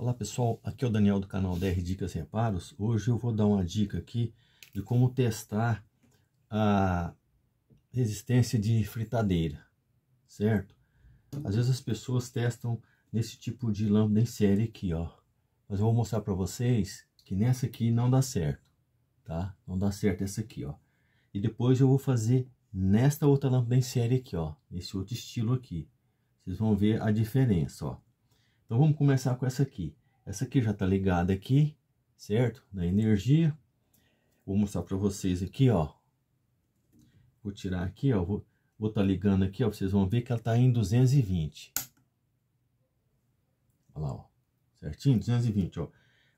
Olá pessoal, aqui é o Daniel do canal DR Dicas Reparos. Hoje eu vou dar uma dica aqui de como testar a resistência de fritadeira, certo? Às vezes as pessoas testam nesse tipo de lâmpada em série aqui, ó. Mas eu vou mostrar para vocês que nessa aqui não dá certo, tá? Não dá certo essa aqui, ó. E depois eu vou fazer nesta outra lâmpada em série aqui, ó. Esse outro estilo aqui. Vocês vão ver a diferença, ó. Então vamos começar com essa aqui. Essa aqui já está ligada aqui, certo? Na energia. Vou mostrar para vocês aqui, ó. Vou tirar aqui, ó. Vou estar tá ligando aqui, ó. Vocês vão ver que ela está em 220. Olha lá, ó. Certinho? 220, ó.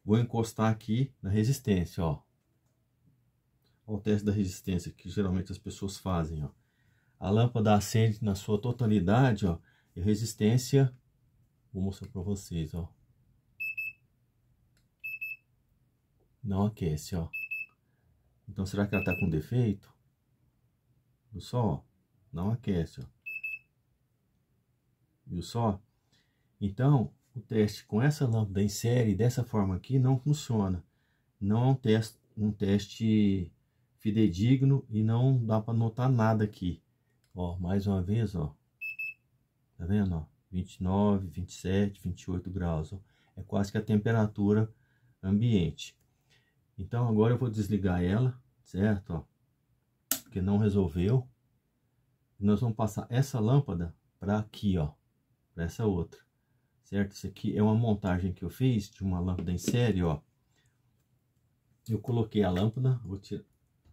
Vou encostar aqui na resistência, ó. Olha o teste da resistência que geralmente as pessoas fazem, ó. A lâmpada acende na sua totalidade, ó. E a resistência Vou mostrar para vocês, ó. Não aquece, ó. Então, será que ela tá com defeito? Viu só? Não aquece, ó. Viu só? Então, o teste com essa lâmpada em série, dessa forma aqui, não funciona. Não é um teste, um teste fidedigno e não dá para notar nada aqui. Ó, mais uma vez, ó. Tá vendo, ó? 29, 27, 28 graus. É quase que a temperatura ambiente. Então agora eu vou desligar ela, certo? Ó, porque não resolveu. Nós vamos passar essa lâmpada para aqui, ó, para essa outra, certo? Isso aqui é uma montagem que eu fiz de uma lâmpada em série, ó. Eu coloquei a lâmpada, vou tirar.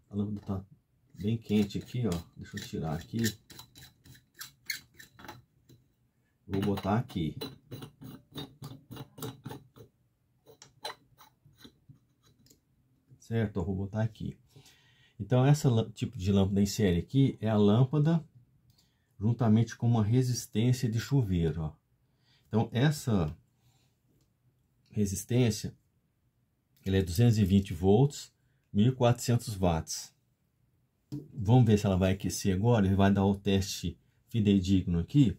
A lâmpada tá bem quente aqui, ó. Deixa eu tirar aqui. Vou botar aqui. Certo? Eu vou botar aqui. Então, essa tipo de lâmpada em série aqui é a lâmpada juntamente com uma resistência de chuveiro. Ó. Então, essa resistência ela é 220 volts, 1400 watts. Vamos ver se ela vai aquecer agora. Ele vai dar o teste fidedigno aqui.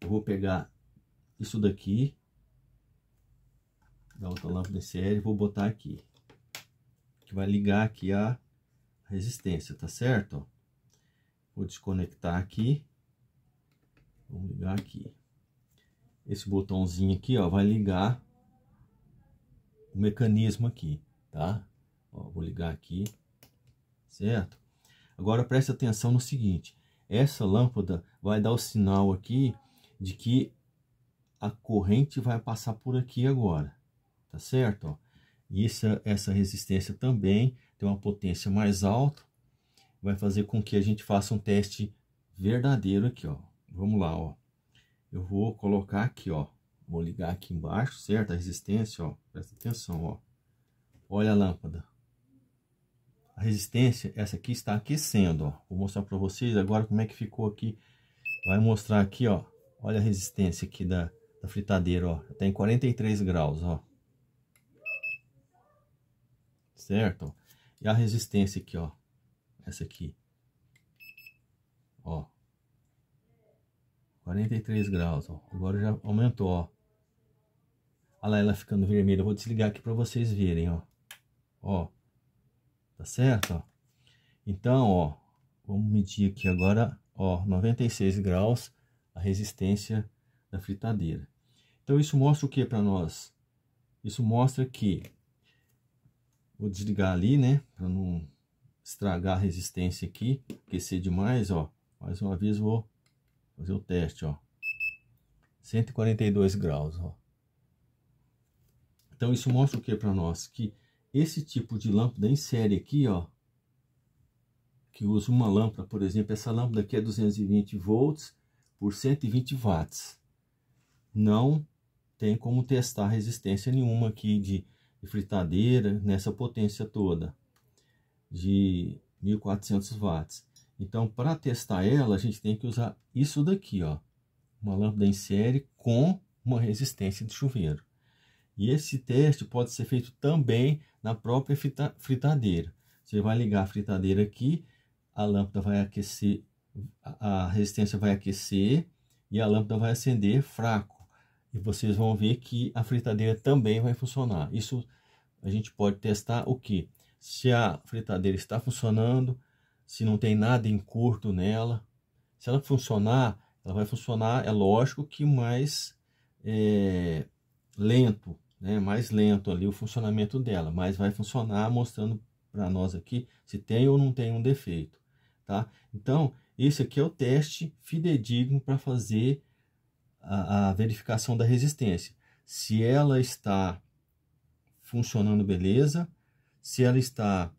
Eu vou pegar isso daqui, da outra lâmpada em série, vou botar aqui. Que vai ligar aqui a resistência, tá certo? Vou desconectar aqui. Vamos ligar aqui. Esse botãozinho aqui, ó, vai ligar o mecanismo aqui, tá? Ó, vou ligar aqui, certo? Agora preste atenção no seguinte, essa lâmpada vai dar o sinal aqui de que a corrente vai passar por aqui agora, tá certo? E essa, essa resistência também tem uma potência mais alta, vai fazer com que a gente faça um teste verdadeiro aqui, ó. Vamos lá, ó. Eu vou colocar aqui, ó. Vou ligar aqui embaixo, certo? A resistência, ó. Presta atenção, ó. Olha a lâmpada. A resistência, essa aqui está aquecendo, ó. Vou mostrar para vocês agora como é que ficou aqui. Vai mostrar aqui, ó. Olha a resistência aqui da, da fritadeira, ó. Tá em 43 graus, ó. Certo? E a resistência aqui, ó. Essa aqui. Ó. 43 graus, ó. Agora já aumentou, ó. Olha lá ela ficando vermelha. Eu vou desligar aqui para vocês verem, ó. Ó. Tá certo, ó. Então, ó. Vamos medir aqui agora, ó. 96 graus a resistência da fritadeira. Então isso mostra o que para nós? Isso mostra que vou desligar ali, né, para não estragar a resistência aqui, aquecer demais, ó. Mais uma vez vou fazer o teste, ó. 142 graus, ó. Então isso mostra o que para nós? Que esse tipo de lâmpada em série aqui, ó, que usa uma lâmpada, por exemplo, essa lâmpada aqui é 220 volts, por 120 watts. Não tem como testar resistência nenhuma aqui de, fritadeira nessa potência toda de 1400 watts. Então, para testar ela, a gente tem que usar isso daqui, ó, uma lâmpada em série com uma resistência de chuveiro. E esse teste pode ser feito também na própria fritadeira. Você vai ligar a fritadeira aqui, a lâmpada vai aquecer a resistência vai aquecer e a lâmpada vai acender fraco. E vocês vão ver que a fritadeira também vai funcionar. Isso a gente pode testar o que? Se a fritadeira está funcionando, se não tem nada em curto nela. Se ela funcionar, ela vai funcionar, é lógico que mais é, lento, né? mais lento ali o funcionamento dela, mas vai funcionar mostrando para nós aqui se tem ou não tem um defeito. Tá? Então, esse aqui é o teste fidedigno para fazer a, a verificação da resistência. Se ela está funcionando beleza, se ela está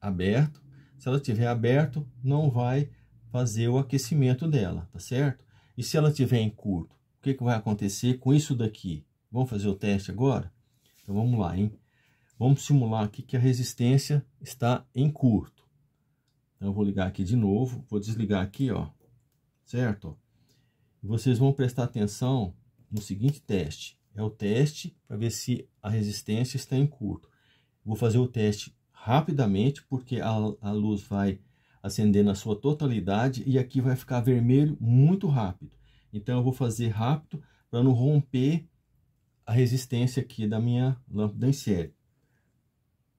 aberto. Se ela estiver aberto, não vai fazer o aquecimento dela, tá certo? E se ela estiver em curto, o que, que vai acontecer com isso daqui? Vamos fazer o teste agora? Então vamos lá, hein? Vamos simular aqui que a resistência está em curto. Então, eu vou ligar aqui de novo, vou desligar aqui, ó, certo? Vocês vão prestar atenção no seguinte teste. É o teste para ver se a resistência está em curto. Vou fazer o teste rapidamente, porque a, a luz vai acender na sua totalidade e aqui vai ficar vermelho muito rápido. Então eu vou fazer rápido para não romper a resistência aqui da minha lâmpada em série.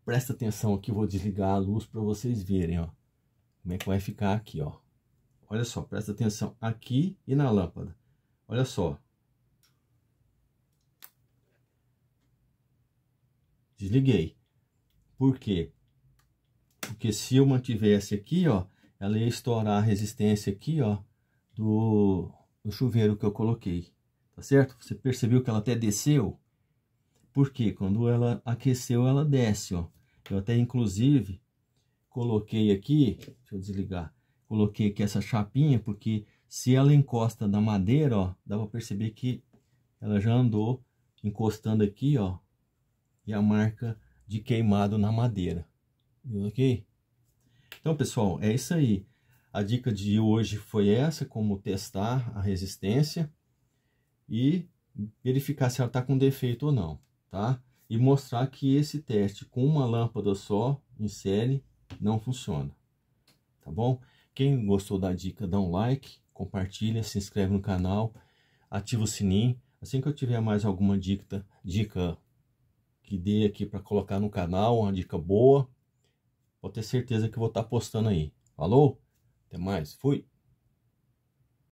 Presta atenção aqui, vou desligar a luz para vocês verem, ó. Como é que vai ficar aqui, ó. Olha só, presta atenção aqui e na lâmpada. Olha só. Desliguei. Por quê? Porque se eu mantivesse aqui, ó, ela ia estourar a resistência aqui, ó, do, do chuveiro que eu coloquei. Tá certo? Você percebeu que ela até desceu? Porque quando ela aqueceu, ela desce, ó. Eu até, inclusive, coloquei aqui, deixa eu desligar, coloquei aqui essa chapinha, porque se ela encosta na madeira, ó, dá para perceber que ela já andou encostando aqui, ó, e a marca de queimado na madeira, ok? Então, pessoal, é isso aí. A dica de hoje foi essa, como testar a resistência e verificar se ela está com defeito ou não, tá? E mostrar que esse teste com uma lâmpada só em série não funciona. Tá bom? Quem gostou da dica, dá um like, compartilha, se inscreve no canal, ativa o sininho. Assim que eu tiver mais alguma dica, dica que dê aqui para colocar no canal, uma dica boa, pode ter certeza que vou estar tá postando aí. Falou? Até mais. Fui.